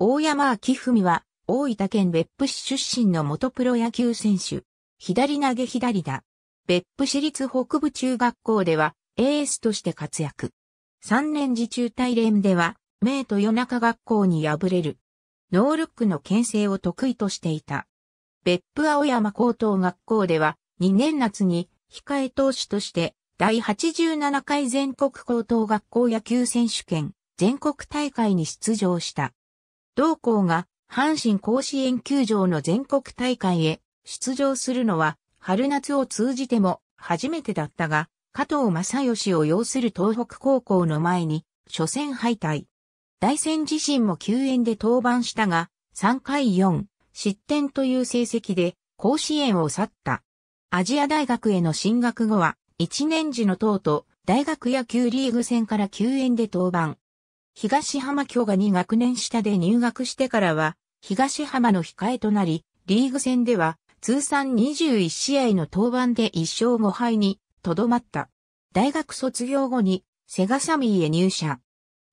大山明文は、大分県別府市出身の元プロ野球選手。左投げ左打。別府市立北部中学校では、エースとして活躍。3年時中大連では、名夜中学校に敗れる。ノールックの牽制を得意としていた。別府青山高等学校では、2年夏に、控え投手として、第87回全国高等学校野球選手権、全国大会に出場した。同校が阪神甲子園球場の全国大会へ出場するのは春夏を通じても初めてだったが、加藤正義を擁する東北高校の前に初戦敗退。大戦自身も救援で登板したが、3回4失点という成績で甲子園を去った。アジア大学への進学後は、1年時の党と大学野球リーグ戦から救援で登板。東浜京が2学年下で入学してからは、東浜の控えとなり、リーグ戦では通算21試合の登板で1勝5敗にとどまった。大学卒業後にセガサミーへ入社。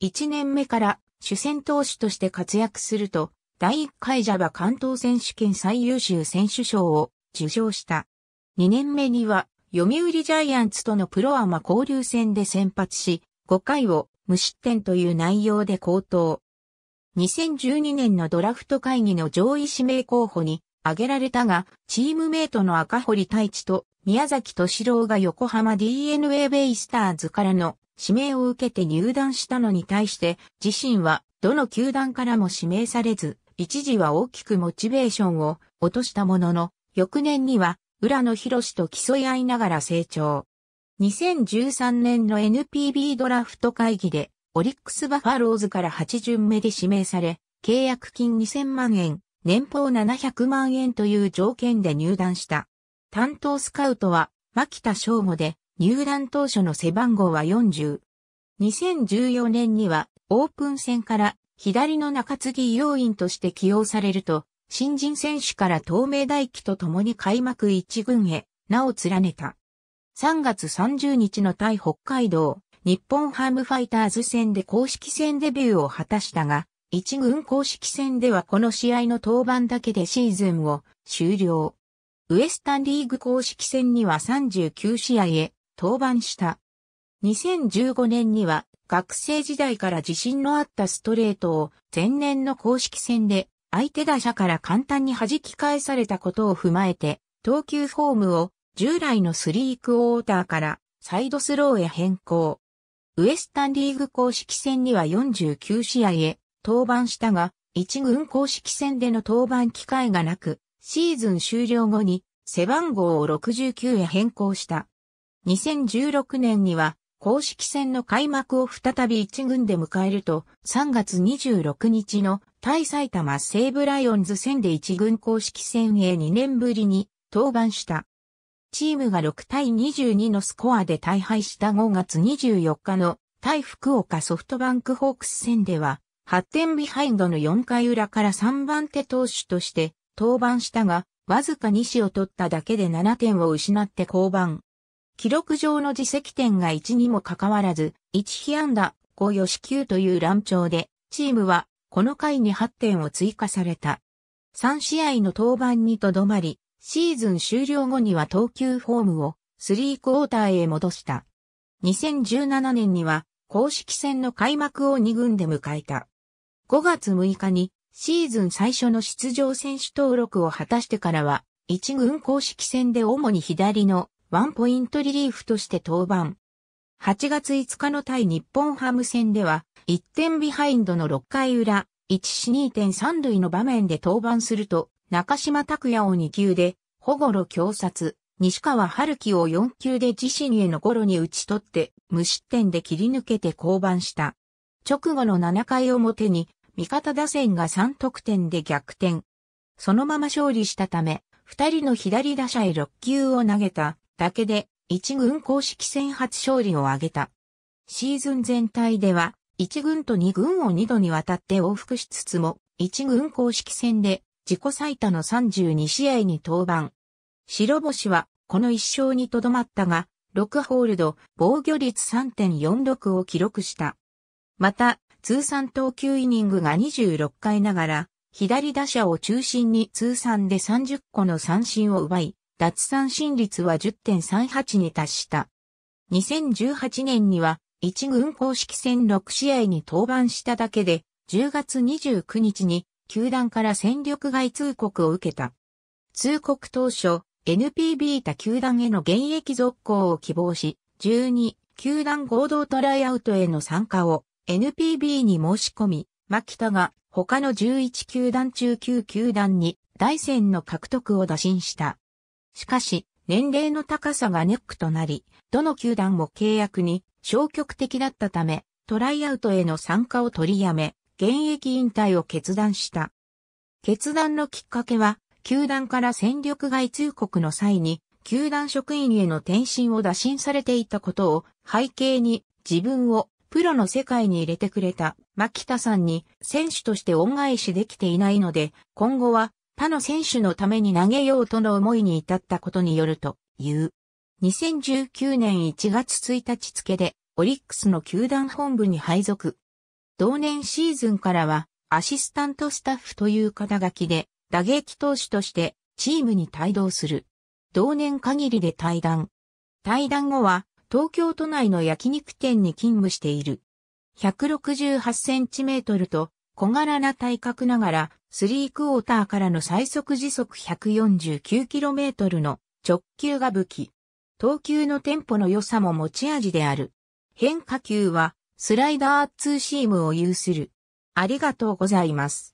1年目から主戦投手として活躍すると、第1回ジャバ関東選手権最優秀選手賞を受賞した。2年目には読売ジャイアンツとのプロアマ交流戦で先発し、5回を無失点という内容で高騰。2012年のドラフト会議の上位指名候補に挙げられたが、チームメイトの赤堀太一と宮崎敏郎が横浜 DNA ベイスターズからの指名を受けて入団したのに対して自身はどの球団からも指名されず、一時は大きくモチベーションを落としたものの、翌年には浦野博士と競い合いながら成長。2013年の NPB ドラフト会議で、オリックスバファローズから8巡目で指名され、契約金2000万円、年俸700万円という条件で入団した。担当スカウトは、牧田翔吾で、入団当初の背番号は40。2014年には、オープン戦から左の中継ぎ要員として起用されると、新人選手から東明大輝と共に開幕1軍へ、名を連ねた。3月30日の対北海道、日本ハムファイターズ戦で公式戦デビューを果たしたが、一軍公式戦ではこの試合の登板だけでシーズンを終了。ウエスタンリーグ公式戦には39試合へ登板した。2015年には学生時代から自信のあったストレートを前年の公式戦で相手打者から簡単に弾き返されたことを踏まえて投球フォームを従来のスリークォーターからサイドスローへ変更。ウエスタンリーグ公式戦には49試合へ登板したが、一軍公式戦での登板機会がなく、シーズン終了後に背番号を69へ変更した。2016年には公式戦の開幕を再び一軍で迎えると、3月26日の対埼玉西武ライオンズ戦で一軍公式戦へ2年ぶりに登板した。チームが6対22のスコアで大敗した5月24日の対福岡ソフトバンクホークス戦では、8点ビハインドの4回裏から3番手投手として登板したが、わずか2死を取っただけで7点を失って降板。記録上の自責点が1にもかかわらず、1被安打、5四死球という乱調で、チームはこの回に8点を追加された。3試合の登板にとどまり、シーズン終了後には投球フォームをスリークォーターへ戻した。2017年には公式戦の開幕を2軍で迎えた。5月6日にシーズン最初の出場選手登録を果たしてからは1軍公式戦で主に左のワンポイントリリーフとして登板。8月5日の対日本ハム戦では1点ビハインドの6回裏、1死2.3塁の場面で登板すると中島拓也を2級で、保護路強殺、西川春樹を4級で自身へのゴロに打ち取って、無失点で切り抜けて降板した。直後の7回表に、味方打線が3得点で逆転。そのまま勝利したため、2人の左打者へ6球を投げただけで、1軍公式戦初勝利を挙げた。シーズン全体では、1軍と2軍を2度にわたって往復しつつも、1軍公式戦で自己最多の32試合に登板。白星はこの一勝にとどまったが、6ホールド、防御率3.46を記録した。また、通算投球イニングが26回ながら、左打者を中心に通算で30個の三振を奪い、脱三振率は10.38に達した。2018年には、一軍公式戦6試合に登板しただけで、10月29日に球団から戦力外通告を受けた。通告当初、NPB 他球団への現役続行を希望し、12、球団合同トライアウトへの参加を NPB に申し込み、牧田が他の11球団中9球団に大戦の獲得を打診した。しかし、年齢の高さがネックとなり、どの球団も契約に消極的だったため、トライアウトへの参加を取りやめ、現役引退を決断した。決断のきっかけは、球団から戦力外通告の際に、球団職員への転身を打診されていたことを背景に自分をプロの世界に入れてくれた牧田さんに選手として恩返しできていないので今後は他の選手のために投げようとの思いに至ったことによるという。2019年1月1日付でオリックスの球団本部に配属。同年シーズンからはアシスタントスタッフという肩書きで打撃投手としてチームに帯同する。同年限りで退団。退団後は東京都内の焼肉店に勤務している。168センチメートルと小柄な体格ながら、スリークォーターからの最速時速1 4 9キロメートルの直球が武器。投球のテンポの良さも持ち味である。変化球はスライダーツーシームを有する。ありがとうございます。